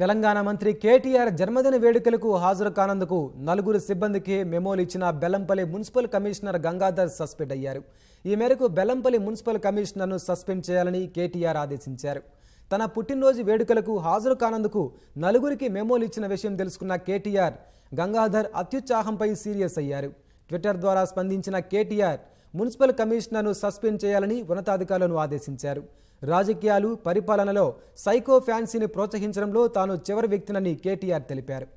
తెలంగాణ మంత్రి కేటీఆర్ జన్మదిన వేడుకలకు హాజరు కానందుకు నలుగురు సిబ్బందికి మెమోలు ఇచ్చిన Bellampalli municipal commissioner Gangadhar suspend అయ్యారు ఈ మేరకు బెల్లంపల్లి మున్సిపల్ కమిషనర్ను సస్పెండ్ చేయాలని కేటీఆర్ ఆదేశించారు తన పుట్టినరోజు వేడుకలకు హాజరు కానందుకు నలుగురికి మెమోలు ఇచ్చిన విషయం తెలుసుకున్న కేటీఆర్ గంగాధర్ అత్యుత్సాహంపై సీరియస్ అయ్యారు ట్విట్టర్ ద్వారా స్పందించిన కేటీఆర్ మున్సిపల్ కమిషనర్ను సస్పెండ్ చేయాలని ఉన్నతాధికారులను ఆదేశించారు రాజకీయాలు పరిపాలనలో సైకో ఫ్యాన్సీని ప్రోత్సహించడంలో తాను చివరి వ్యక్తినని కేటీఆర్ తెలిపారు